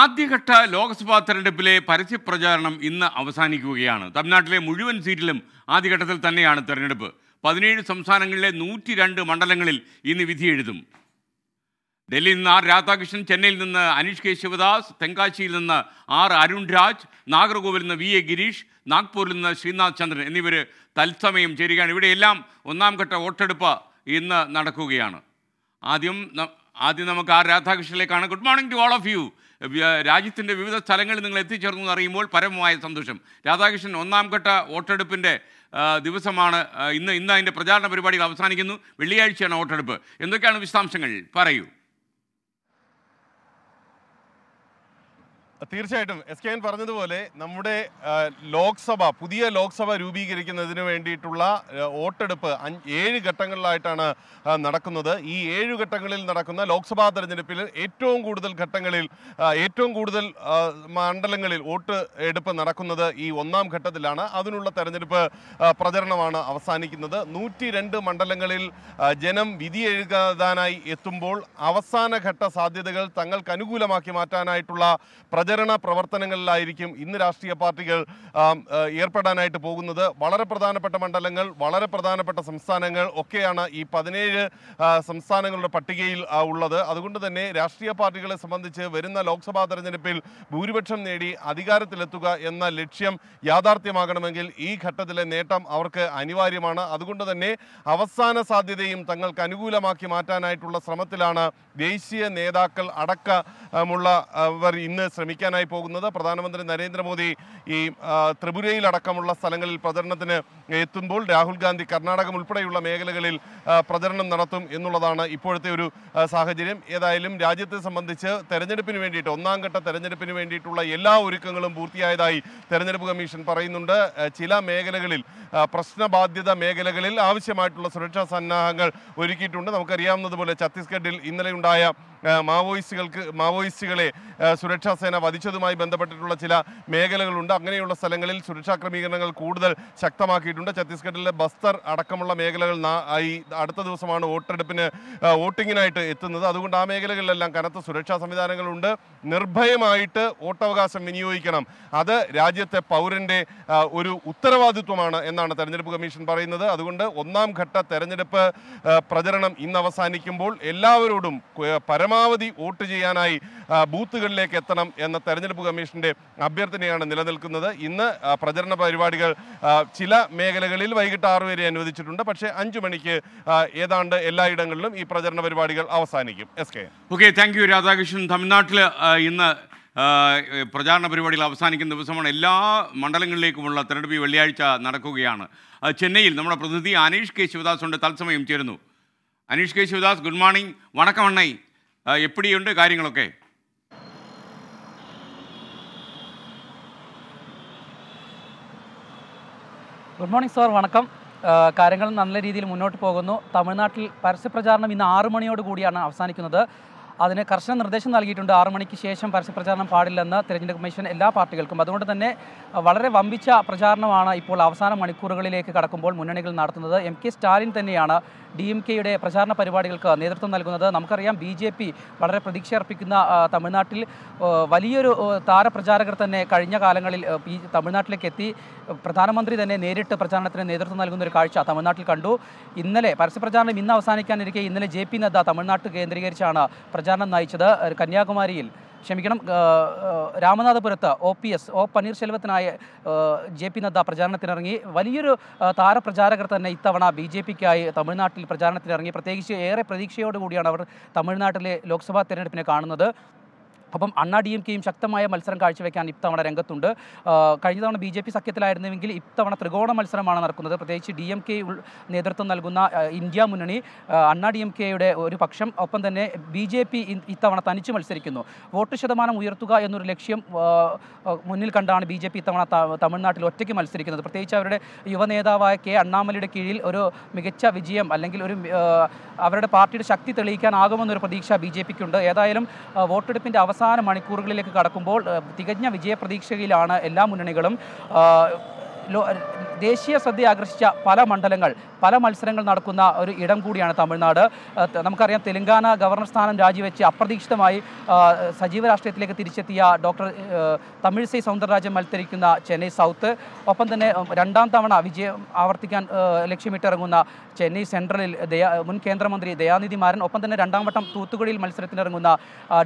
ആദ്യഘട്ട ലോക്സഭാ തെരഞ്ഞെടുപ്പിലെ പരസ്യപ്രചാരണം ഇന്ന് അവസാനിക്കുകയാണ് തമിഴ്നാട്ടിലെ മുഴുവൻ സീറ്റിലും ആദ്യഘട്ടത്തിൽ തന്നെയാണ് തെരഞ്ഞെടുപ്പ് പതിനേഴ് സംസ്ഥാനങ്ങളിലെ നൂറ്റി രണ്ട് മണ്ഡലങ്ങളിൽ ഇന്ന് വിധിയെഴുതും ഡൽഹിയിൽ നിന്ന് ആർ രാധാകൃഷ്ണൻ ചെന്നൈയിൽ നിന്ന് അനീഷ് കെ ശിവദാസ് തെങ്കാശിയിൽ നിന്ന് ആർ അരുൺ രാജ് നാഗർകോവിൽ നിന്ന് വി എ ഗിരീഷ് നാഗ്പൂരിൽ നിന്ന് ശ്രീനാഥ് ചന്ദ്രൻ എന്നിവർ തത്സമയം ചേരുകയാണ് ഇവിടെയെല്ലാം ഒന്നാം ഘട്ട വോട്ടെടുപ്പ് ഇന്ന് നടക്കുകയാണ് ആദ്യം ആദ്യം നമുക്ക് ആ രാധാകൃഷ്ണനിലേക്കാണ് good morning to all of you രാജ്യത്തിൻ്റെ വിവിധ സ്ഥലങ്ങളിൽ നിങ്ങൾ എത്തിച്ചേർന്നു എന്ന് അറിയുമ്പോൾ പരമമായ സന്തോഷം രാധാകൃഷ്ണൻ ഒന്നാം ഘട്ട വോട്ടെടുപ്പിൻ്റെ ദിവസമാണ് ഇന്ന് ഇന്ന് അതിൻ്റെ പ്രചാരണ പരിപാടികൾ അവസാനിക്കുന്നു വെള്ളിയാഴ്ചയാണ് വോട്ടെടുപ്പ് എന്തൊക്കെയാണ് വിശദാംശങ്ങൾ പറയൂ തീർച്ചയായിട്ടും എസ് കെ എൻ പറഞ്ഞതുപോലെ നമ്മുടെ ലോക്സഭ പുതിയ ലോക്സഭ രൂപീകരിക്കുന്നതിന് വേണ്ടിയിട്ടുള്ള വോട്ടെടുപ്പ് ഏഴ് ഘട്ടങ്ങളിലായിട്ടാണ് നടക്കുന്നത് ഈ ഏഴ് ഘട്ടങ്ങളിൽ നടക്കുന്ന ലോക്സഭാ തെരഞ്ഞെടുപ്പിൽ ഏറ്റവും കൂടുതൽ ഘട്ടങ്ങളിൽ ഏറ്റവും കൂടുതൽ മണ്ഡലങ്ങളിൽ വോട്ട് എടുപ്പ് നടക്കുന്നത് ഈ ഒന്നാം ഘട്ടത്തിലാണ് അതിനുള്ള തെരഞ്ഞെടുപ്പ് പ്രചരണമാണ് അവസാനിക്കുന്നത് നൂറ്റി രണ്ട് മണ്ഡലങ്ങളിൽ ജനം വിധി എഴുതാനായി എത്തുമ്പോൾ അവസാന ഘട്ട സാധ്യതകൾ തങ്ങൾക്ക് അനുകൂലമാക്കി മാറ്റാനായിട്ടുള്ള പ്രചരണ പ്രവർത്തനങ്ങളിലായിരിക്കും ഇന്ന് രാഷ്ട്രീയ പാർട്ടികൾ ഏർപ്പെടാനായിട്ട് പോകുന്നത് വളരെ പ്രധാനപ്പെട്ട മണ്ഡലങ്ങൾ വളരെ പ്രധാനപ്പെട്ട സംസ്ഥാനങ്ങൾ ഒക്കെയാണ് ഈ പതിനേഴ് സംസ്ഥാനങ്ങളുടെ പട്ടികയിൽ ഉള്ളത് അതുകൊണ്ട് തന്നെ രാഷ്ട്രീയ പാർട്ടികളെ സംബന്ധിച്ച് വരുന്ന ലോക്സഭാ തെരഞ്ഞെടുപ്പിൽ ഭൂരിപക്ഷം നേടി അധികാരത്തിലെത്തുക എന്ന ലക്ഷ്യം യാഥാർത്ഥ്യമാകണമെങ്കിൽ ഈ ഘട്ടത്തിലെ നേട്ടം അവർക്ക് അനിവാര്യമാണ് അതുകൊണ്ട് തന്നെ അവസാന സാധ്യതയും തങ്ങൾക്ക് അനുകൂലമാക്കി മാറ്റാനായിട്ടുള്ള ശ്രമത്തിലാണ് ദേശീയ നേതാക്കൾ അടക്കമുള്ളവർ ഇന്ന് ശ്രമിക്കുന്നത് സഹായിക്കാനായി പോകുന്നത് പ്രധാനമന്ത്രി നരേന്ദ്രമോദി ഈ ത്രിപുരയിലടക്കമുള്ള സ്ഥലങ്ങളിൽ പ്രചരണത്തിന് എത്തുമ്പോൾ രാഹുൽ ഗാന്ധി കർണാടകം ഉൾപ്പെടെയുള്ള മേഖലകളിൽ പ്രചരണം നടത്തും എന്നുള്ളതാണ് ഇപ്പോഴത്തെ ഒരു സാഹചര്യം ഏതായാലും രാജ്യത്തെ സംബന്ധിച്ച് തെരഞ്ഞെടുപ്പിന് വേണ്ടിയിട്ട് ഒന്നാം ഘട്ട തെരഞ്ഞെടുപ്പിന് വേണ്ടിയിട്ടുള്ള എല്ലാ ഒരുക്കങ്ങളും പൂർത്തിയായതായി തെരഞ്ഞെടുപ്പ് കമ്മീഷൻ പറയുന്നുണ്ട് ചില മേഖലകളിൽ പ്രശ്നബാധ്യത മേഖലകളിൽ ആവശ്യമായിട്ടുള്ള സുരക്ഷാ സന്നാഹങ്ങൾ ഒരുക്കിയിട്ടുണ്ട് നമുക്കറിയാവുന്നതുപോലെ ഛത്തീസ്ഗഡിൽ ഇന്നലെയുണ്ടായ മാവോയിസ്റ്റുകൾക്ക് മാവോയിസ്റ്റുകളെ സുരക്ഷാ സേന വധിച്ചതുമായി ബന്ധപ്പെട്ടിട്ടുള്ള ചില മേഖലകളുണ്ട് അങ്ങനെയുള്ള സ്ഥലങ്ങളിൽ സുരക്ഷാ ക്രമീകരണങ്ങൾ കൂടുതൽ ശക്തമാക്കിയിട്ടുണ്ട് ആയിട്ടുണ്ട് ഛത്തീസ്ഗഡിലെ ബസ്തർ അടക്കമുള്ള മേഖലകൾ ഈ അടുത്ത ദിവസമാണ് വോട്ടെടുപ്പിന് വോട്ടിങ്ങിനായിട്ട് എത്തുന്നത് അതുകൊണ്ട് ആ മേഖലകളിലെല്ലാം കനത്ത സുരക്ഷാ സംവിധാനങ്ങളുണ്ട് നിർഭയമായിട്ട് വോട്ടവകാശം വിനിയോഗിക്കണം അത് രാജ്യത്തെ പൗരൻ്റെ ഒരു ഉത്തരവാദിത്വമാണ് എന്നാണ് തെരഞ്ഞെടുപ്പ് കമ്മീഷൻ പറയുന്നത് അതുകൊണ്ട് ഒന്നാം ഘട്ട തെരഞ്ഞെടുപ്പ് പ്രചരണം ഇന്ന് അവസാനിക്കുമ്പോൾ എല്ലാവരോടും പരമാവധി വോട്ട് ചെയ്യാനായി ബൂത്തുകളിലേക്ക് എത്തണം എന്ന തെരഞ്ഞെടുപ്പ് കമ്മീഷന്റെ അഭ്യർത്ഥനയാണ് നിലനിൽക്കുന്നത് ഇന്ന് പ്രചരണ പരിപാടികൾ ചില മേഖലകളിൽ വൈകിട്ട് ആറ് വരെ അനുവദിച്ചിട്ടുണ്ട് പക്ഷേ അഞ്ചു മണിക്ക് ഏതാണ്ട് എല്ലായിടങ്ങളിലും ഈ പ്രചരണ പരിപാടികൾ അവസാനിക്കും S K okay thank you Radhakrishnan തമിഴ്നാട്ടിൽ ഇന്ന് പ്രചാരണ പരിപാടികൾ അവസാനിക്കുന്ന ദിവസമാണ് എല്ലാ മണ്ഡലങ്ങളിലേക്കുമുള്ള തെരഞ്ഞെടുപ്പ് വെള്ളിയാഴ്ച നടക്കുകയാണ് ചെന്നൈയിൽ നമ്മുടെ പ്രതിനിധി അനീഷ് കെ ശിവദാസ് ഉണ്ട് തത്സമയം ചേരുന്നു Aneesh K Sivadas good morning വണക്കം അണ്ണൈ എപ്പടിയുണ്ട് കാര്യങ്ങളൊക്കെ ഗുഡ് മോർണിംഗ് സാർ വണക്കം കാര്യങ്ങൾ നല്ല രീതിയിൽ മുന്നോട്ട് പോകുന്നു തമിഴ്നാട്ടിൽ പരസ്യപ്രചാരണം ഇന്ന് ആറു മണിയോടുകൂടിയാണ് കൂടിയാണ് അവസാനിക്കുന്നത് അതിന് കർശന നിർദ്ദേശം നൽകിയിട്ടുണ്ട് ആറു മണിക്ക് ശേഷം പരസ്യപ്രചാരണം പാടില്ലെന്ന് തെരഞ്ഞെടുപ്പ് കമ്മീഷൻ എല്ലാ പാർട്ടികൾക്കും അതുകൊണ്ട് തന്നെ വളരെ വമ്പിച്ച പ്രചാരണമാണ് ഇപ്പോൾ അവസാന മണിക്കൂറുകളിലേക്ക് കടക്കുമ്പോൾ മുന്നണികൾ നടത്തുന്നത് എം കെ സ്റ്റാലിൻ തന്നെയാണ് ഡി എം കെയുടെ പ്രചാരണ പരിപാടികൾക്ക് നേതൃത്വം നൽകുന്നത് നമുക്കറിയാം ബി ജെ പി വളരെ പ്രതീക്ഷ അർപ്പിക്കുന്ന തമിഴ്നാട്ടിൽ വലിയൊരു താരപ്രചാരകർ തന്നെ കഴിഞ്ഞ കാലങ്ങളിൽ തമിഴ്നാട്ടിലേക്ക് എത്തി പ്രധാനമന്ത്രി തന്നെ നേരിട്ട് പ്രചാരണത്തിന് നേതൃത്വം നൽകുന്ന ഒരു കാഴ്ച തമിഴ്നാട്ടിൽ കണ്ടു ഇന്നലെ പരസ്യപ്രചാരണം ഇന്ന് അവസാനിക്കാനിരിക്കെ ഇന്നലെ ജെ പി നദ്ദ തമിഴ്നാട്ട് കേന്ദ്രീകരിച്ചാണ് പ്രചാരണം പ്രചാരണം നയിച്ചത് കന്യാകുമാരിയിൽ ക്ഷമിക്കണം രാമനാഥപുരത്ത് ഒ പി എസ് ഒ പനീർശെൽവത്തിനായ ജെ പി നദ്ദ പ്രചാരണത്തിനിറങ്ങി വലിയൊരു താരപ്രചാരകർ തന്നെ ഇത്തവണ ബി ജെ പിക്കായി തമിഴ്നാട്ടിൽ പ്രചാരണത്തിനിറങ്ങി പ്രത്യേകിച്ച് ഏറെ പ്രതീക്ഷയോടുകൂടിയാണ് അവർ തമിഴ്നാട്ടിലെ ലോക്സഭാ തെരഞ്ഞെടുപ്പിനെ കാണുന്നത് അപ്പം അണ്ണാ ഡി എം കെയും ശക്തമായ മത്സരം കാഴ്ചവെക്കാൻ ഇത്തവണ രംഗത്തുണ്ട് കഴിഞ്ഞ തവണ ബി ജെ പി സഖ്യത്തിലായിരുന്നുവെങ്കിൽ ഇത്തവണ ത്രികോണ മത്സരമാണ് നടക്കുന്നത് പ്രത്യേകിച്ച് ഡി എം കെ നേതൃത്വം നൽകുന്ന ഇന്ത്യ മുന്നണി അണ്ണാ ഡി എം കെയുടെ ഒരു പക്ഷം ഒപ്പം തന്നെ ബി ജെ പി ഇത്തവണ തനിച്ച് മത്സരിക്കുന്നു വോട്ട് ശതമാനം ഉയർത്തുക എന്നൊരു ലക്ഷ്യം മുന്നിൽ കണ്ടാണ് ബി ജെ പി ഇത്തവണ തമിഴ്നാട്ടിൽ ഒറ്റയ്ക്ക് മത്സരിക്കുന്നത് പ്രത്യേകിച്ച് അവരുടെ യുവ നേതാവായ കെ അണ്ണാമലയുടെ കീഴിൽ ഒരു മികച്ച വിജയം അല്ലെങ്കിൽ ഒരു അവരുടെ പാർട്ടിയുടെ ശക്തി തെളിയിക്കാനാകുമെന്നൊരു പ്രതീക്ഷ ബി ജെ പിക്കുണ്ട് ഏതായാലും വോട്ടെടുപ്പിൻ്റെ അവസാന അവസാന മണിക്കൂറുകളിലേക്ക് കടക്കുമ്പോൾ തികഞ്ഞ വിജയപ്രതീക്ഷയിലാണ് എല്ലാ മുന്നണികളും ദേശീയ ശ്രദ്ധ ആകർഷിച്ച പല മണ്ഡലങ്ങൾ പല മത്സരങ്ങൾ നടക്കുന്ന ഒരു ഇടം കൂടിയാണ് തമിഴ്നാട് നമുക്കറിയാം തെലങ്കാന ഗവർണർ സ്ഥാനം രാജിവെച്ച് അപ്രതീക്ഷിതമായി സജീവ രാഷ്ട്രീയത്തിലേക്ക് തിരിച്ചെത്തിയ ഡോക്ടർ തമിഴ്സൈ സൗന്ദരരാജൻ മത്സരിക്കുന്ന ചെന്നൈ സൗത്ത് ഒപ്പം തന്നെ രണ്ടാം തവണ വിജയം ആവർത്തിക്കാൻ ലക്ഷ്യമിട്ടിറങ്ങുന്ന ചെന്നൈ സെൻട്രലിൽ മുൻ കേന്ദ്രമന്ത്രി ദയാനിധി മാരൻ ഒപ്പം തന്നെ രണ്ടാം വട്ടം തൂത്തുക്കുടിയിൽ മത്സരത്തിനിറങ്ങുന്ന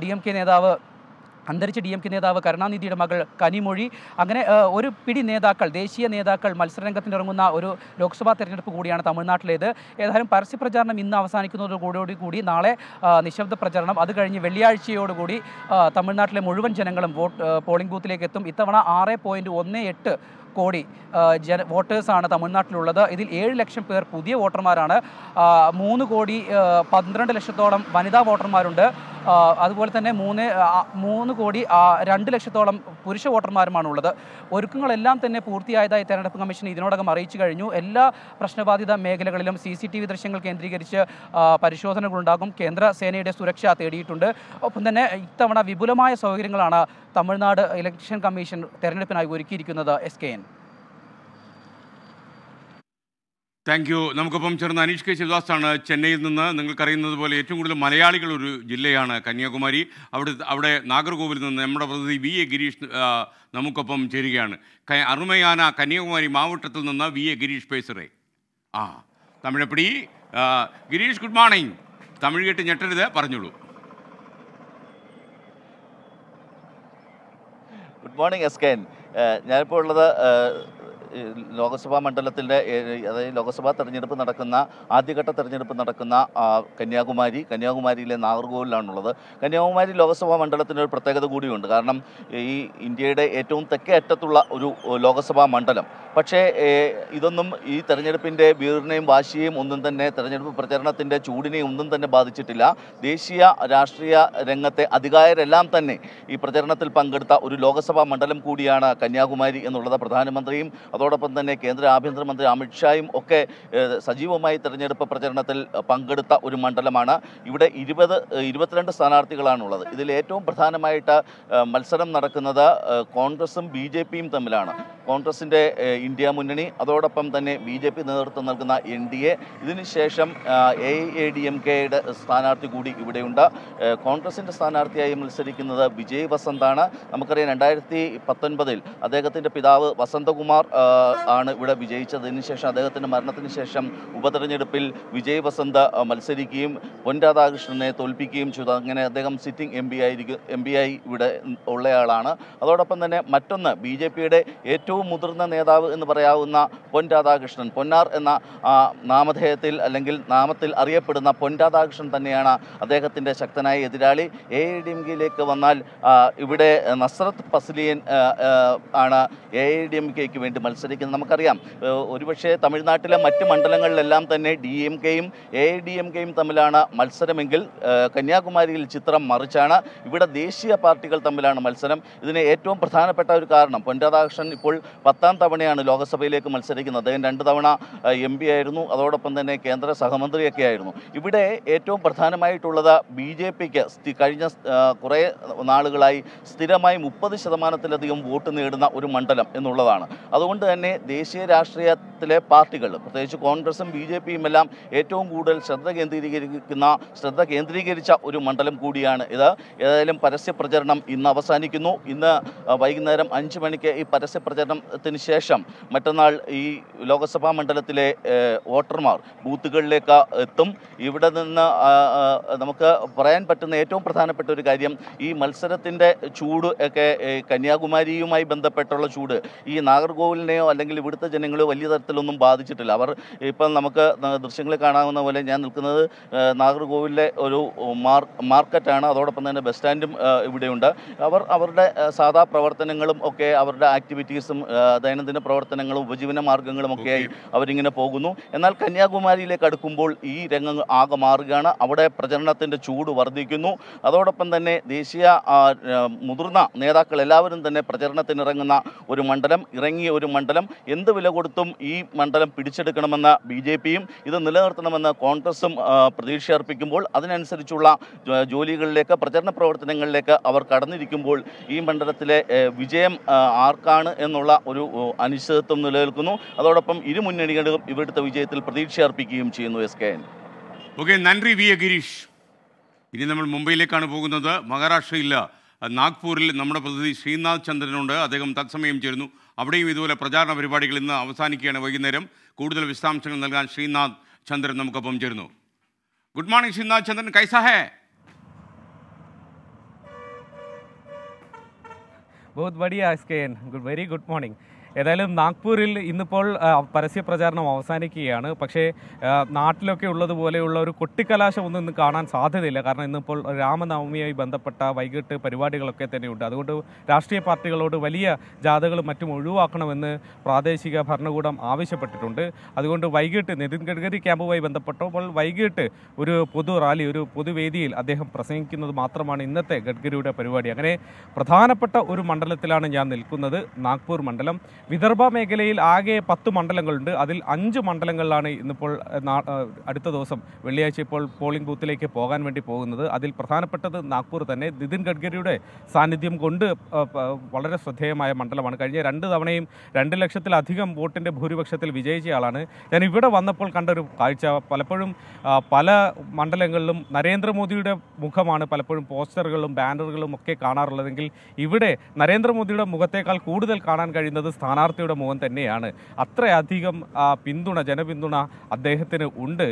ഡി എം കെ നേതാവ് അന്തരിച്ച ഡി എം കെ നേതാവ് കരുണാനിധിയുടെ മകൾ കനിമൊഴി അങ്ങനെ ഒരു പിടി നേതാക്കൾ ദേശീയ നേതാക്കൾ മത്സരരംഗത്തിനിറങ്ങുന്ന ഒരു ലോക്സഭാ തെരഞ്ഞെടുപ്പ് കൂടിയാണ് തമിഴ്നാട്ടിലേത് ഏതായാലും പരസ്യ പ്രചാരണം ഇന്ന് അവസാനിക്കുന്നതോടുകൂടി കൂടി നാളെ നിശബ്ദ പ്രചരണം അത് കഴിഞ്ഞ് വെള്ളിയാഴ്ചയോടുകൂടി തമിഴ്നാട്ടിലെ മുഴുവൻ ജനങ്ങളും വോട്ട് പോളിംഗ് ബൂത്തിലേക്ക് എത്തും ഇത്തവണ ആറ് പോയിൻറ്റ് ഒന്ന് എട്ട് കോടി ജന വോട്ടേഴ്സാണ് തമിഴ്നാട്ടിലുള്ളത് ഇതിൽ ഏഴ് ലക്ഷം പേർ പുതിയ വോട്ടർമാരാണ് മൂന്ന് കോടി പന്ത്രണ്ട് ലക്ഷത്തോളം വനിതാ വോട്ടർമാരുണ്ട് അതുപോലെ തന്നെ മൂന്ന് മൂന്ന് കോടി രണ്ട് ലക്ഷത്തോളം പുരുഷ വോട്ടർമാരുമാണ് ഉള്ളത് ഒരുക്കങ്ങളെല്ലാം തന്നെ പൂർത്തിയായതായി തെരഞ്ഞെടുപ്പ് കമ്മീഷൻ ഇതിനോടകം അറിയിച്ചു കഴിഞ്ഞു എല്ലാ പ്രശ്നബാധിത മേഖലകളിലും സി സി ടി വി ദൃശ്യങ്ങൾ കേന്ദ്രീകരിച്ച് പരിശോധനകളുണ്ടാകും കേന്ദ്ര സേനയുടെ സുരക്ഷ തേടിയിട്ടുണ്ട് ഒപ്പം തന്നെ ഇത്തവണ വിപുലമായ സൗകര്യങ്ങളാണ് തമിഴ്നാട് ഇലക്ഷൻ കമ്മീഷൻ തെരഞ്ഞെടുപ്പിനായി ഒരുക്കിയിരിക്കുന്നത് S K N thank you നമുക്കൊപ്പം ചേർന്ന് അനീഷ് കെ ശിവദാസ് ആണ് ചെന്നൈയിൽ നിന്ന് നിങ്ങൾക്കറിയുന്നത് പോലെ ഏറ്റവും കൂടുതൽ മലയാളികൾ ഒരു ജില്ലയാണ് കന്യാകുമാരി അവിടെ അവിടെ നാഗർകോവിൽ നിന്ന് നമ്മുടെ പ്രതിനിധി വി എ ഗിരീഷ് നമുക്കൊപ്പം ചേരുകയാണ് അറുമയാന കന്യാകുമാരി മാവട്ടത്തിൽ നിന്ന് വി എ ഗിരീഷ് പേസറേ ആ തമിഴപ്പടി ഗിരീഷ് ഗുഡ് മോർണിംഗ് തമിഴ് കേട്ട് ഞെട്ടരുത് പറഞ്ഞോളൂ ഗുഡ് മോർണിംഗ് എസ് കെൻ ഞാനിപ്പോൾ ഉള്ളത് ലോകസഭാ മണ്ഡലത്തിൻ്റെ അതായത് ലോകസഭാ തെരഞ്ഞെടുപ്പ് നടക്കുന്ന ആദ്യഘട്ട തെരഞ്ഞെടുപ്പ് നടക്കുന്ന കന്യാകുമാരി കന്യാകുമാരിയിലെ നാഗർകോവിലാണുള്ളത് കന്യാകുമാരി ലോകസഭാ മണ്ഡലത്തിൻ്റെ ഒരു പ്രത്യേകത കൂടിയുണ്ട് കാരണം ഈ ഇന്ത്യയുടെ ഏറ്റവും തെക്കേ അറ്റത്തുള്ള ഒരു ലോകസഭാ മണ്ഡലം പക്ഷേ ഇതൊന്നും ഈ തെരഞ്ഞെടുപ്പിൻ്റെ വീറിനെയും വാശിയെയും ഒന്നും തന്നെ തെരഞ്ഞെടുപ്പ് പ്രചരണത്തിൻ്റെ ചൂടിനെയും ഒന്നും തന്നെ ബാധിച്ചിട്ടില്ല ദേശീയ രാഷ്ട്രീയ രംഗത്തെ അധികായരെല്ലാം തന്നെ ഈ പ്രചരണത്തിൽ പങ്കെടുത്ത ഒരു ലോകസഭാ മണ്ഡലം കൂടിയാണ് കന്യാകുമാരി എന്നുള്ളത് പ്രധാനമന്ത്രിയും അതോടൊപ്പം തന്നെ കേന്ദ്ര ആഭ്യന്തരമന്ത്രി അമിത്ഷായും ഒക്കെ സജീവമായി തെരഞ്ഞെടുപ്പ് പ്രചരണത്തിൽ പങ്കെടുത്ത ഒരു മണ്ഡലമാണ് ഇവിടെ ഇരുപത് ഇരുപത്തിരണ്ട് സ്ഥാനാർത്ഥികളാണുള്ളത് ഇതിൽ ഏറ്റവും പ്രധാനമായിട്ട് മത്സരം നടക്കുന്നത് കോൺഗ്രസും ബി തമ്മിലാണ് കോൺഗ്രസിൻ്റെ ഇന്ത്യ മുന്നണി അതോടൊപ്പം തന്നെ ബി ജെ പി നേതൃത്വം നൽകുന്ന എൻ ഡി എ ഇതിനുശേഷം എ എ ഡി എം കെയുടെ സ്ഥാനാർത്ഥി കൂടി ഇവിടെയുണ്ട് കോൺഗ്രസിൻ്റെ സ്ഥാനാർത്ഥിയായി മത്സരിക്കുന്നത് വിജയ് വസന്താണ് നമുക്കറിയാം രണ്ടായിരത്തി പത്തൊൻപതിൽ അദ്ദേഹത്തിൻ്റെ പിതാവ് വസന്തകുമാർ ആണ് ഇവിടെ വിജയിച്ചതിന് ശേഷം അദ്ദേഹത്തിൻ്റെ മരണത്തിന് ശേഷം ഉപതെരഞ്ഞെടുപ്പിൽ വിജയ് വസന്ത് മത്സരിക്കുകയും പൊൻ രാധാകൃഷ്ണനെ തോൽപ്പിക്കുകയും ചെയ്തു അങ്ങനെ അദ്ദേഹം സിറ്റിംഗ് എം പി ആയിരിക്കും എം പി ആയി ഇവിടെ ഉള്ളയാളാണ് അതോടൊപ്പം തന്നെ മറ്റൊന്ന് ബി ജെ പിയുടെ ഏറ്റവും ഏറ്റവും മുതിർന്ന നേതാവ് എന്ന് പറയാവുന്ന പൊൻ രാധാകൃഷ്ണൻ പൊന്നാർ എന്ന നാമധേയത്തിൽ അല്ലെങ്കിൽ നാമത്തിൽ അറിയപ്പെടുന്ന പൊൻ രാധാകൃഷ്ണൻ തന്നെയാണ് അദ്ദേഹത്തിൻ്റെ ശക്തനായ എതിരാളി എ ഐ ഡി എം കെയിലേക്ക് വന്നാൽ ഇവിടെ നസ്രത്ത് പസ്ലിയൻ ആണ് എ ഐ ഡി എം കെക്ക് വേണ്ടി മത്സരിക്കുന്നത് നമുക്കറിയാം ഒരുപക്ഷെ തമിഴ്നാട്ടിലെ മറ്റ് മണ്ഡലങ്ങളിലെല്ലാം തന്നെ ഡി എം കെയും എ ഐ ഡി എം കെയും തമ്മിലാണ് മത്സരമെങ്കിൽ കന്യാകുമാരിയിൽ ചിത്രം മറിച്ചാണ് ഇവിടെ ദേശീയ പാർട്ടികൾ തമ്മിലാണ് മത്സരം ഇതിന് ഏറ്റവും പ്രധാനപ്പെട്ട ഒരു കാരണം പൊൻ രാധാകൃഷ്ണൻ ഇപ്പോൾ പത്താം തവണയാണ് ലോക്സഭയിലേക്ക് മത്സരിക്കുന്നത് അദ്ദേഹം രണ്ട് തവണ എം പി ആയിരുന്നു അതോടൊപ്പം തന്നെ കേന്ദ്ര സഹമന്ത്രിയൊക്കെ ആയിരുന്നു ഇവിടെ ഏറ്റവും പ്രധാനമായിട്ടുള്ളത് ബി ജെ പിക്ക് കഴിഞ്ഞ കുറേ നാളുകളായി സ്ഥിരമായി മുപ്പത് ശതമാനത്തിലധികം വോട്ട് നേടുന്ന ഒരു മണ്ഡലം എന്നുള്ളതാണ് അതുകൊണ്ട് തന്നെ ദേശീയ രാഷ്ട്രീയത്തിലെ പാർട്ടികൾ പ്രത്യേകിച്ച് കോൺഗ്രസും ബി ജെ പിയും എല്ലാം ഏറ്റവും കൂടുതൽ ശ്രദ്ധ കേന്ദ്രീകരിക്കുന്ന ശ്രദ്ധ കേന്ദ്രീകരിച്ച ഒരു മണ്ഡലം കൂടിയാണ് ഇത് ഏതായാലും പരസ്യ പ്രചരണം ഇന്ന് അവസാനിക്കുന്നു ഇന്ന് വൈകുന്നേരം അഞ്ച് മണിക്ക് ഈ പരസ്യ പ്രചരണം പ്രചാരണത്തിന് ശേഷം മറ്റന്നാൾ ഈ ലോകസഭാ മണ്ഡലത്തിലെ വോട്ടർമാർ ബൂത്തുകളിലേക്ക് എത്തും ഇവിടെ നിന്ന് നമുക്ക് പറയാൻ പറ്റുന്ന ഏറ്റവും പ്രധാനപ്പെട്ട ഒരു കാര്യം ഈ മത്സരത്തിൻ്റെ ചൂട് ഒക്കെ കന്യാകുമാരിയുമായി ബന്ധപ്പെട്ടുള്ള ചൂട് ഈ നാഗർകോവിലിനെയോ അല്ലെങ്കിൽ ഇവിടുത്തെ ജനങ്ങളോ വലിയ തരത്തിലൊന്നും ബാധിച്ചിട്ടില്ല അവർ ഇപ്പം നമുക്ക് ദൃശ്യങ്ങളിൽ കാണാവുന്ന പോലെ ഞാൻ നിൽക്കുന്നത് നാഗർകോവിലിലെ ഒരു മാർക്കറ്റാണ് അതോടൊപ്പം തന്നെ ബസ് സ്റ്റാൻഡും ഇവിടെയുണ്ട് അവർ അവരുടെ സാധാ പ്രവർത്തനങ്ങളും ഒക്കെ അവരുടെ ആക്ടിവിറ്റീസും ദൈനംദിന പ്രവർത്തനങ്ങളും ഉപജീവന ഒക്കെയായി അവരിങ്ങനെ പോകുന്നു എന്നാൽ കന്യാകുമാരിയിലേക്ക് അടുക്കുമ്പോൾ ഈ രംഗങ്ങൾ ആകെ മാറുകയാണ് അവിടെ പ്രചരണത്തിൻ്റെ ചൂട് വർദ്ധിക്കുന്നു അതോടൊപ്പം തന്നെ ദേശീയ മുതിർന്ന നേതാക്കൾ എല്ലാവരും തന്നെ പ്രചരണത്തിനിറങ്ങുന്ന ഒരു മണ്ഡലം ഇറങ്ങിയ ഒരു മണ്ഡലം എന്ത് വില കൊടുത്തും ഈ മണ്ഡലം പിടിച്ചെടുക്കണമെന്ന ബി ജെ പിയും ഇത് നിലനിർത്തണമെന്ന് കോൺഗ്രസും പ്രതീക്ഷ അർപ്പിക്കുമ്പോൾ അതിനനുസരിച്ചുള്ള ജോലികളിലേക്ക് പ്രചരണ പ്രവർത്തനങ്ങളിലേക്ക് അവർ കടന്നിരിക്കുമ്പോൾ ഈ മണ്ഡലത്തിലെ വിജയം ആർക്കാണ് എന്നുള്ള തരത്തിലുള്ള ഒരു അനിശ്ചിതത്വം നിലനിൽക്കുന്നു അതോടൊപ്പം ഇരു മുന്നണികളും ഇവിടുത്തെ വിജയത്തിൽ പ്രതീക്ഷ അർപ്പിക്കുകയും ചെയ്യുന്നു എസ് കെ എൻ ഓക്കെ നന്ദി വി എ ഗിരീഷ് ഇനി നമ്മൾ മുംബൈയിലേക്കാണ് പോകുന്നത് മഹാരാഷ്ട്രയിൽ നാഗ്പൂരിൽ നമ്മുടെ പ്രതിനിധി ശ്രീനാഥ് ചന്ദ്രനുണ്ട് അദ്ദേഹം തത്സമയം ചേരുന്നു അവിടെയും ഇതുപോലെ പ്രചാരണ പരിപാടികൾ ഇന്ന് അവസാനിക്കുകയാണ് വൈകുന്നേരം കൂടുതൽ വിശദാംശങ്ങൾ നൽകാൻ ശ്രീനാഥ് ചന്ദ്രൻ നമുക്കൊപ്പം ചേരുന്നു ഗുഡ് മോർണിംഗ് ശ്രീനാഥ് ചന്ദ്രൻ കൈസാഹേ बहुत बढ़िया स्कैन गुड वेरी गुड मॉर्निंग ഏതായാലും നാഗ്പൂരിൽ ഇന്നിപ്പോൾ പരസ്യ പ്രചാരണം അവസാനിക്കുകയാണ് പക്ഷേ നാട്ടിലൊക്കെ ഉള്ളതുപോലെയുള്ള ഒരു കൊട്ടിക്കലാശം ഒന്നും ഇന്ന് കാണാൻ സാധ്യതയില്ല കാരണം ഇന്നിപ്പോൾ രാമനവമിയുമായി ബന്ധപ്പെട്ട വൈകിട്ട് പരിപാടികളൊക്കെ തന്നെയുണ്ട് അതുകൊണ്ട് രാഷ്ട്രീയ പാർട്ടികളോട് വലിയ ജാഥകളും മറ്റും ഒഴിവാക്കണമെന്ന് പ്രാദേശിക ഭരണകൂടം ആവശ്യപ്പെട്ടിട്ടുണ്ട് അതുകൊണ്ട് വൈകിട്ട് നിതിൻ ഗഡ്കരി ക്യാമ്പുമായി ബന്ധപ്പെട്ടപ്പോൾ വൈകിട്ട് ഒരു പൊതു റാലി ഒരു പൊതുവേദിയിൽ അദ്ദേഹം പ്രസംഗിക്കുന്നത് മാത്രമാണ് ഇന്നത്തെ ഗഡ്കരിയുടെ പരിപാടി അങ്ങനെ പ്രധാനപ്പെട്ട ഒരു മണ്ഡലത്തിലാണ് ഞാൻ നിൽക്കുന്നത് നാഗ്പൂർ മണ്ഡലം വിദർഭ മേഖലയിൽ ആകെ പത്ത് മണ്ഡലങ്ങളുണ്ട് അതിൽ അഞ്ച് മണ്ഡലങ്ങളിലാണ് ഇന്നിപ്പോൾ അടുത്ത ദിവസം വെള്ളിയാഴ്ച ഇപ്പോൾ പോളിംഗ് ബൂത്തിലേക്ക് പോകാൻ വേണ്ടി പോകുന്നത് അതിൽ പ്രധാനപ്പെട്ടത് നാഗ്പൂർ തന്നെ നിതിൻ ഗഡ്കരിയുടെ സാന്നിധ്യം കൊണ്ട് വളരെ ശ്രദ്ധേയമായ മണ്ഡലമാണ് കഴിഞ്ഞ രണ്ട് തവണയും രണ്ട് ലക്ഷത്തിലധികം വോട്ടിൻ്റെ ഭൂരിപക്ഷത്തിൽ വിജയിച്ചയാളാണ് ഞാൻ ഇവിടെ വന്നപ്പോൾ കണ്ട ഒരു കാഴ്ച പലപ്പോഴും പല മണ്ഡലങ്ങളിലും നരേന്ദ്രമോദിയുടെ മുഖമാണ് പലപ്പോഴും പോസ്റ്ററുകളും ബാനറുകളും ഒക്കെ കാണാറുള്ളതെങ്കിൽ ഇവിടെ നരേന്ദ്രമോദിയുടെ മുഖത്തേക്കാൾ കൂടുതൽ കാണാൻ കഴിയുന്നത് സ്ഥാനാർത്ഥി സ്ഥാനാർത്ഥിയുടെ മുഖം തന്നെയാണ് അത്രയധികം പിന്തുണ ജനപിന്തുണ അദ്ദേഹത്തിന് ഉണ്ട്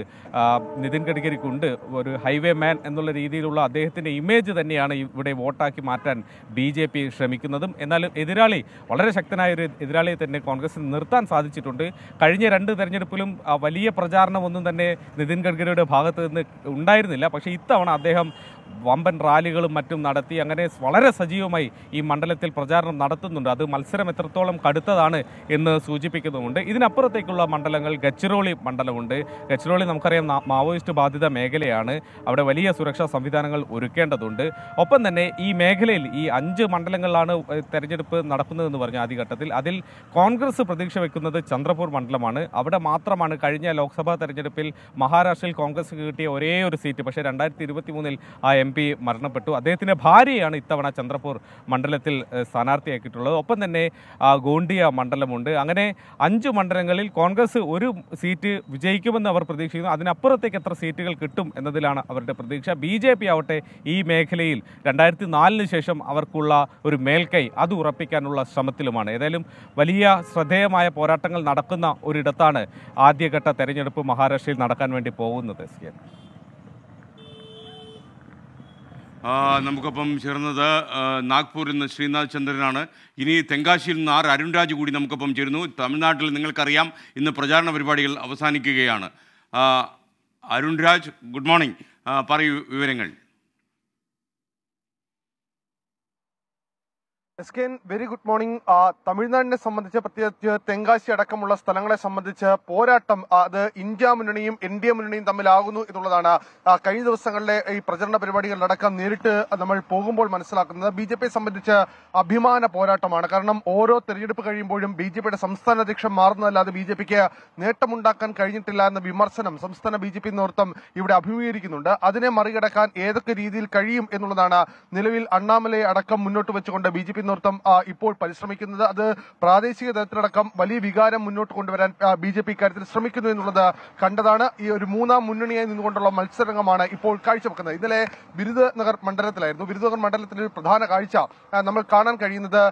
നിതിൻ ഗഡ്കരിക്കുണ്ട് ഒരു ഹൈവേ മാൻ എന്നുള്ള രീതിയിലുള്ള അദ്ദേഹത്തിൻ്റെ ഇമേജ് തന്നെയാണ് ഇവിടെ വോട്ടാക്കി മാറ്റാൻ ബി ജെ പി ശ്രമിക്കുന്നതും എന്നാൽ എതിരാളി വളരെ ശക്തനായ ഒരു എതിരാളിയെ തന്നെ കോൺഗ്രസിന് നിർത്താൻ സാധിച്ചിട്ടുണ്ട് കഴിഞ്ഞ രണ്ട് തെരഞ്ഞെടുപ്പിലും വലിയ പ്രചാരണമൊന്നും തന്നെ നിതിൻ ഗഡ്കരിയുടെ ഭാഗത്ത് നിന്ന് ഉണ്ടായിരുന്നില്ല പക്ഷേ ഇത്തവണ അദ്ദേഹം വമ്പൻ റാലികളും മറ്റും നടത്തി അങ്ങനെ വളരെ സജീവമായി ഈ മണ്ഡലത്തിൽ പ്രചാരണം നടത്തുന്നുണ്ട് അത് മത്സരം എത്രത്തോളം കടുത്തതാണ് എന്ന് സൂചിപ്പിക്കുന്നുമുണ്ട് ഇതിനപ്പുറത്തേക്കുള്ള മണ്ഡലങ്ങൾ ഗച്ചിറോളി മണ്ഡലമുണ്ട് ഗച്ചിറോളി നമുക്കറിയാം മാവോയിസ്റ്റ് ബാധിത മേഖലയാണ് അവിടെ വലിയ സുരക്ഷാ സംവിധാനങ്ങൾ ഒരുക്കേണ്ടതുണ്ട് ഒപ്പം തന്നെ ഈ മേഖലയിൽ ഈ അഞ്ച് മണ്ഡലങ്ങളിലാണ് തെരഞ്ഞെടുപ്പ് നടക്കുന്നതെന്ന് പറഞ്ഞ ആദ്യഘട്ടത്തിൽ അതിൽ കോൺഗ്രസ് പ്രതീക്ഷ വയ്ക്കുന്നത് ചന്ദ്രപൂർ മണ്ഡലമാണ് അവിടെ മാത്രമാണ് കഴിഞ്ഞ ലോക്സഭാ തെരഞ്ഞെടുപ്പിൽ മഹാരാഷ്ട്രയിൽ കോൺഗ്രസ് കിട്ടിയ ഒരേ ഒരു സീറ്റ് പക്ഷേ രണ്ടായിരത്തി ഇരുപത്തി മൂന്നിൽ ആ എം എം പി മരണപ്പെട്ടു അദ്ദേഹത്തിൻ്റെ ഭാര്യയാണ് ഇത്തവണ ചന്ദ്രപൂർ മണ്ഡലത്തിൽ സ്ഥാനാർത്ഥിയാക്കിയിട്ടുള്ളത് ഒപ്പം തന്നെ ഗോണ്ടിയ മണ്ഡലമുണ്ട് അങ്ങനെ അഞ്ച് മണ്ഡലങ്ങളിൽ കോൺഗ്രസ് ഒരു സീറ്റ് വിജയിക്കുമെന്ന് അവർ പ്രതീക്ഷിക്കുന്നു അതിനപ്പുറത്തേക്ക് എത്ര സീറ്റുകൾ കിട്ടും എന്നതിലാണ് അവരുടെ പ്രതീക്ഷ ബി ജെ പി ആവട്ടെ ഈ മേഖലയിൽ രണ്ടായിരത്തി നാലിന് ശേഷം അവർക്കുള്ള ഒരു മേൽക്കൈ അത് ഉറപ്പിക്കാനുള്ള ശ്രമത്തിലുമാണ് ഏതായാലും വലിയ ശ്രദ്ധേയമായ പോരാട്ടങ്ങൾ നടക്കുന്ന ഒരിടത്താണ് ആദ്യഘട്ട തെരഞ്ഞെടുപ്പ് മഹാരാഷ്ട്രയിൽ നടക്കാൻ വേണ്ടി പോകുന്നത് സി നമുക്കപ്പം ചേർന്നത് നാഗ്പൂരിൽ നിന്ന് ശ്രീനാഥ് ചന്ദ്രനാണ് ഇനി തെങ്കാശിയിൽ നിന്ന് ആർ അരുൺരാജ് കൂടി നമുക്കപ്പം ചേരുന്നു തമിഴ്നാട്ടിൽ നിങ്ങൾക്കറിയാം ഇന്ന് പ്രചാരണ പരിപാടികൾ അവസാനിക്കുകയാണ് അരുൺരാജ് ഗുഡ് മോർണിംഗ് പറയൂ വിവരങ്ങൾ S K very good morning തമിഴ്നാടിനെ സംബന്ധിച്ച് പ്രത്യേകിച്ച് തെങ്കാശി അടക്കമുള്ള സ്ഥലങ്ങളെ സംബന്ധിച്ച് പോരാട്ടം അത് ഇന്ത്യ മുന്നണിയും എൻ ഡി എ മുന്നണിയും തമ്മിലാകുന്നു എന്നുള്ളതാണ് കഴിഞ്ഞ ദിവസങ്ങളിലെ ഈ പ്രചരണ പരിപാടികളിലടക്കം നേരിട്ട് നമ്മൾ പോകുമ്പോൾ മനസ്സിലാക്കുന്നത് ബി ജെ പി സംബന്ധിച്ച് അഭിമാന പോരാട്ടമാണ് കാരണം ഓരോ തെരഞ്ഞെടുപ്പ് കഴിയുമ്പോഴും ബി ജെ പിയുടെ സംസ്ഥാന അധ്യക്ഷൻ മാറുന്നതല്ലാതെ ബി ജെ പിക്ക് നേട്ടമുണ്ടാക്കാൻ കഴിഞ്ഞിട്ടില്ല എന്ന വിമർശനം സംസ്ഥാന ബി ജെ പി നേതൃത്വം ഇവിടെ അഭിമുഖീകരിക്കുന്നുണ്ട് അതിനെ മറികടക്കാൻ ഏതൊക്കെ രീതിയിൽ കഴിയും എന്നുള്ളതാണ് നിലവിൽ അണ്ണാമലയെ അടക്കം മുന്നോട്ട് വെച്ചുകൊണ്ട് ബി ജെ പി നിർത്തം ഇപ്പോൾ പരിശ്രമിക്കുന്നത് അത് പ്രാദേശിക തലത്തിലടക്കം വലിയ വികാരം മുന്നോട്ട് കൊണ്ടുവരാൻ ബി ജെ പി ഇക്കാര്യത്തിൽ ശ്രമിക്കുന്നു എന്നുള്ളത് കണ്ടതാണ് ഈ ഒരു മൂന്നാം മുന്നണിയായി നിന്നുകൊണ്ടുള്ള മത്സരംഗമാണ് ഇപ്പോൾ കാഴ്ചവെക്കുന്നത് ഇന്നലെ ബിരുദനഗർ മണ്ഡലത്തിലായിരുന്നു ബിരുദനഗർ മണ്ഡലത്തിലെ ഒരു പ്രധാന കാഴ്ച നമ്മൾ കാണാൻ കഴിയുന്നത്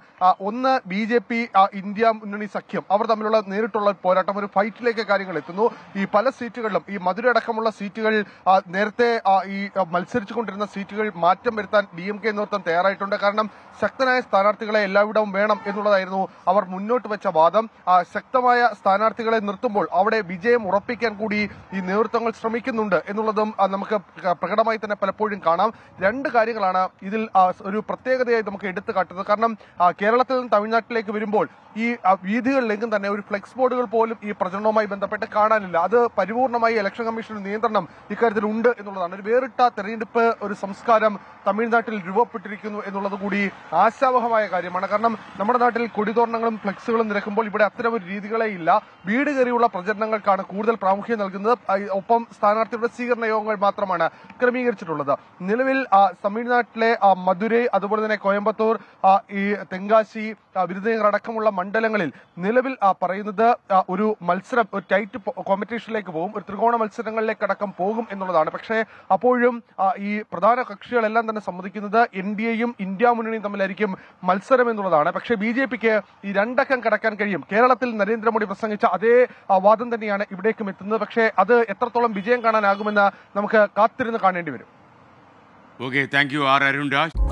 ഒന്ന് ബി ജെ പി ഇന്ത്യ മുന്നണി സഖ്യം അവർ തമ്മിലുള്ള നേരിട്ടുള്ള പോരാട്ടം ഒരു ഫൈറ്റിലേക്ക് കാര്യങ്ങൾ എത്തുന്നു ഈ പല സീറ്റുകളിലും ഈ മധുര അടക്കമുള്ള സീറ്റുകൾ നേരത്തെ ഈ മത്സരിച്ചുകൊണ്ടിരുന്ന സീറ്റുകൾ മാറ്റം വരുത്താൻ ഡി എം കെ നേതൃത്വം തയ്യാറായിട്ടുണ്ട് കാരണം ശക്തനായ സ്ഥാനാർത്ഥികളെ എല്ലാവിടവും വേണം എന്നുള്ളതായിരുന്നു അവർ മുന്നോട്ട് വെച്ച വാദം ശക്തമായ സ്ഥാനാർത്ഥികളെ നിർത്തുമ്പോൾ അവിടെ വിജയം ഉറപ്പിക്കാൻ കൂടി ഈ നേതൃത്വങ്ങൾ ശ്രമിക്കുന്നുണ്ട് എന്നുള്ളതും നമുക്ക് പ്രകടമായി തന്നെ പലപ്പോഴും കാണാം രണ്ട് കാര്യങ്ങളാണ് ഇതിൽ ഒരു പ്രത്യേകതയായി നമുക്ക് എടുത്തു കാട്ടുന്നത് കാരണം കേരളത്തിൽ നിന്ന് തമിഴ്നാട്ടിലേക്ക് വരുമ്പോൾ ഈ വീഥികളിലേക്കും തന്നെ ഒരു ഫ്ലെക്സ് ബോർഡുകൾ പോലും ഈ പ്രചരണവുമായി ബന്ധപ്പെട്ട് കാണാനില്ല അത് പരിപൂർണമായി ഇലക്ഷൻ കമ്മീഷന്റെ നിയന്ത്രണം ഇക്കാര്യത്തിൽ ഉണ്ട് എന്നുള്ളതാണ് ഒരു വേറിട്ട തെരഞ്ഞെടുപ്പ് ഒരു സംസ്കാരം തമിഴ്നാട്ടിൽ രൂപപ്പെട്ടിരിക്കുന്നു എന്നുള്ളത് കൂടി ആശാവഹമായ കാര്യമാണ് കാരണം നമ്മുടെ നാട്ടിൽ കൊടിതോരണങ്ങളും ഫ്ലെക്സുകളും നിരക്കുമ്പോൾ ഇവിടെ അത്തരം ഒരു രീതികളെ ഇല്ല വീട് കയറിയുള്ള പ്രചരണങ്ങൾക്കാണ് കൂടുതൽ പ്രാമുഖ്യം നൽകുന്നത് ഒപ്പം സ്ഥാനാർത്ഥിയുടെ സ്വീകരണ യോഗങ്ങൾ മാത്രമാണ് ക്രമീകരിച്ചിട്ടുള്ളത് നിലവിൽ തമിഴ്നാട്ടിലെ മധുരൈ അതുപോലെ തന്നെ കോയമ്പത്തൂർ ഈ തെങ്കാശി വിരുദ്ധനഗർ അടക്കമുള്ള മണ്ഡലങ്ങളിൽ നിലവിൽ പറയുന്നത് ഒരു മത്സരം ഒരു ടൈറ്റ് കോമ്പറ്റീഷനിലേക്ക് പോകും ഒരു ത്രികോണ മത്സരങ്ങളിലേക്ക് അടക്കം പോകും എന്നുള്ളതാണ് പക്ഷേ അപ്പോഴും ഈ പ്രധാന കക്ഷികളെല്ലാം തന്നെ സമ്മതിക്കുന്നത് എൻ ഡി എയും ഇന്ത്യ മുന്നണിയും തമ്മിൽ തമ്മിലായിരിക്കും മത്സരം എന്നുള്ളതാണ് പക്ഷേ ബി ജെ പിക്ക് ഈ രണ്ടക്കം കടക്കാൻ കഴിയും കേരളത്തിൽ നരേന്ദ്രമോദി പ്രസംഗിച്ച അതേ വാദം തന്നെയാണ് ഇവിടേക്കും എത്തുന്നത് പക്ഷേ അത് എത്രത്തോളം വിജയം കാണാനാകുമെന്ന് നമുക്ക് കാത്തിരുന്ന് കാണേണ്ടി വരും okay thank you R Arun Raj